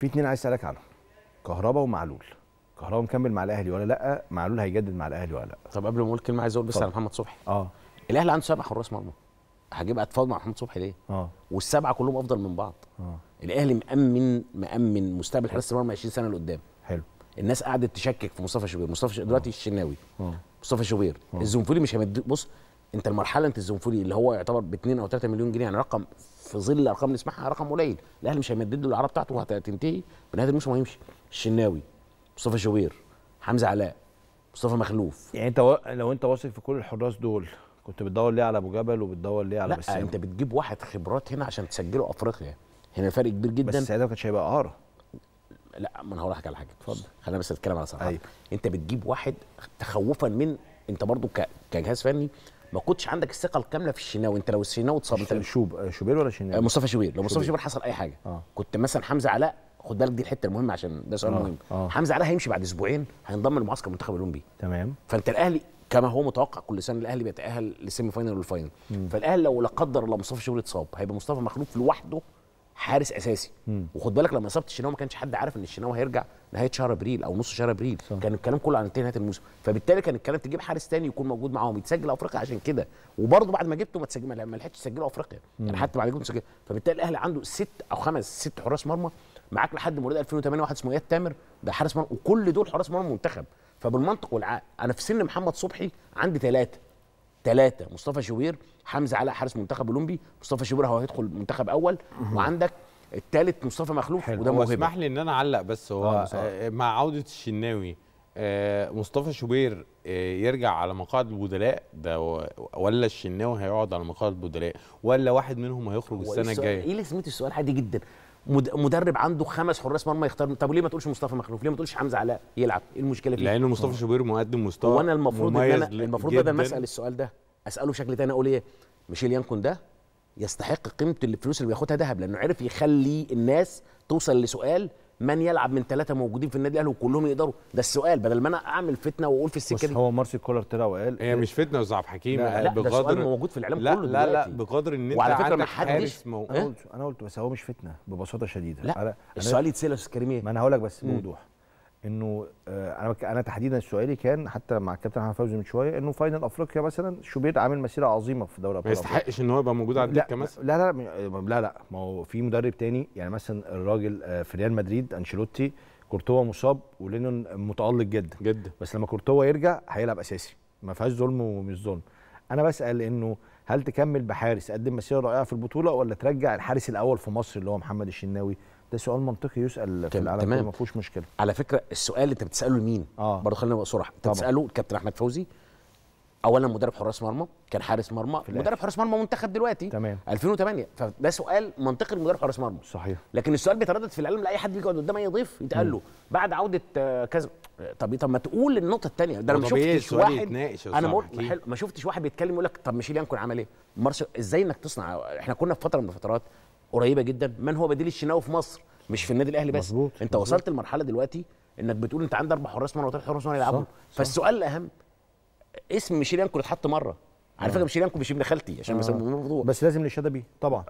في اتنين عايز اسالك عنهم كهربا ومعلول كهربا مكمل مع الاهلي ولا لا معلول هيجدد مع الاهلي ولا لا طب قبل ما اقول كلمه عايز اقول بس على محمد صبحي اه الاهلي عنده سبع حراس مرمى هجيب اتفاضل مع محمد صبحي ليه اه والسبعه كلهم افضل من بعض اه الاهلي مامن مامن مستقبل حراس المرمى 20 سنه لقدام حلو الناس قعدت تشكك في مصطفى شوبير مصطفى شوبير دلوقتي آه. الشناوي آه. مصطفى شوبير آه. الزنفولي مش هيمد بص انت المرحله انت الزنفوري اللي هو يعتبر ب 2 او 3 مليون جنيه يعني رقم في ظل الارقام اللي نسمعها رقم قليل الاهلي مش هيمدد له الاعاره بتاعته وهتنتهي بنهايه الموسم وهيمشي الشناوي مصطفى شوبير حمزه علاء مصطفى مخلوف يعني انت و... لو انت واثق في كل الحراس دول كنت بتدور ليه على ابو جبل وبتدور ليه على لا انت بتجيب واحد خبرات هنا عشان تسجله افريقيا هنا فرق كبير جدا بس ده ما كانش هيبقى اعاره لا ما انا هقول لك على حاجه اتفضل خلينا بس نتكلم على صراحه أيوه. طيب. انت بتجيب واحد تخوفا من انت برضو ك... كجهاز فني ما كنتش عندك الثقه الكامله في الشناوي انت لو الشناوي اتصاب انت شوب شوبير ولا شناوي مصطفى شوبير لو مصطفى شوبير حصل اي حاجه آه. كنت مثلا حمزه علاء خد بالك دي الحته المهمه عشان ده سؤال آه. مهم آه. حمزه علاء هيمشي بعد اسبوعين هينضم لمعسكر المنتخب الاولمبي تمام فانت الاهلي كما هو متوقع كل سنه الاهلي بيتاهل للسيمي فاينل والفاينل فالاهلي لو لا قدر الله مصطفى شوبير اتصاب هيبقى مصطفى مخلوف لوحده حارس اساسي مم. وخد بالك لما اصابه الشناوي ما كانش حد عارف ان الشناوي هيرجع نهايه شهر ابريل او نص شهر ابريل صح. كان الكلام كله عن نهايه الموسم فبالتالي كان الكلام تجيب حارس تاني يكون موجود معاهم يتسجل افريقيا عشان كده وبرضه بعد ما جبته ما تسجل ما لحقتش تسجله افريقيا يعني حتى بعد ما جبته فبالتالي الاهلي عنده ست او خمس ست حراس مرمى معاك لحد مواليد 2008 واحد اسمه اياد تامر ده حارس مرمى وكل دول حراس مرمى منتخب فبالمنطق والعقل انا في سن محمد صبحي عندي ثلاثه ثلاثه مصطفى شوبير حمزه علاء حارس منتخب اولمبي مصطفى شوبير هو هيدخل منتخب اول وعندك الثالث مصطفى مخلوف وده موهبه اسمح لي ان انا اعلق بس هو آه، آه، مع عوده الشناوي آه، مصطفى شوبير يرجع على مقاعد البدلاء ده ولا الشناوي هيقعد على مقاعد البدلاء ولا واحد منهم هيخرج السنه الجايه ايه لازمه السؤال عادي جدا مدرب عنده خمس حراس مرمى يختار طب ليه ما تقولش مصطفى مخلوف ليه ما تقولش حمزه علاء يلعب ايه المشكله فيه لان مصطفى شوبير مقدم مستوى وانا المفروض ان انا المفروض بدل ما اسال السؤال ده اساله بشكل تاني اقول ايه ميشيل يانكون ده يستحق قيمه الفلوس اللي بياخدها ذهب لانه عرف يخلي الناس توصل لسؤال من يلعب من ثلاثه موجودين في النادي الاهلي وكلهم يقدروا ده السؤال بدل ما انا اعمل فتنه واقول في السكه دي هو مارسيل كولر طلع وقال هي مش فتنه وضعف عبد الحكيم لا يعني بقدر ده سؤال موجود في العالم كله لا لا بقدر ان انت وعلى فكره ما حدش مو... انا قلت انا قلت بس هو مش فتنه ببساطه شديده لا أنا السؤال يتسال يا استاذ كريم ما انا هقول لك بس بوضوح انه آه، انا انا تحديدا سؤالي كان حتى مع الكابتن احمد فوزي من شويه انه فاينل افريقيا مثلا شوبير عامل مسيره عظيمه في دوري ابطال ما يستحقش ان هو يبقى موجود على الدكه مثلا لا لا لا لا ما هو في مدرب تاني يعني مثلا الراجل آه، في ريال مدريد انشيلوتي كورتوا مصاب ولينون متالق جدا جدا بس لما كورتوا يرجع هيلعب اساسي ما فيهاش ظلم ومش ظلم انا بسال انه هل تكمل بحارس قدم مسيره رائعه في البطوله ولا ترجع الحارس الاول في مصر اللي هو محمد الشناوي ده سؤال منطقي يسال في العالم تمام ما فيهوش مشكله على فكره السؤال اللي انت بتساله لمين آه. برضه خلينا نبقى صراحه انت بتساله الكابتن احمد فوزي اولا مدرب حراس مرمى كان حارس مرمى مدرب حراس مرمى منتخب دلوقتي تمام 2008 فده سؤال منطقي لمدرب حراس مرمى صحيح لكن السؤال بيتردد في العالم لاي حد بيجي قدام اي ضيف يتقال له بعد عوده آه، كذا طب طب ما تقول النقطه الثانيه ده انا ما إيه شفتش واحد انا ما, ما شفتش واحد بيتكلم يقول لك طب مشيل يانكون عمل ايه مارسيو ازاي انك تصنع احنا كنا في فتره من الفترات قريبه جدا من هو بديل الشناوي في مصر مش في النادي الاهلي بس مزبوط. انت مزبوط. وصلت لمرحله دلوقتي انك بتقول انت عندك اربع حراس مرمى وثلاث حراس مرمى يلعبوا فالسؤال الاهم اسم ميشيليانكو اتحط مره على آه. فكره يانكو مش ابن خالتي عشان آه. بس لازم للشدبي طبعا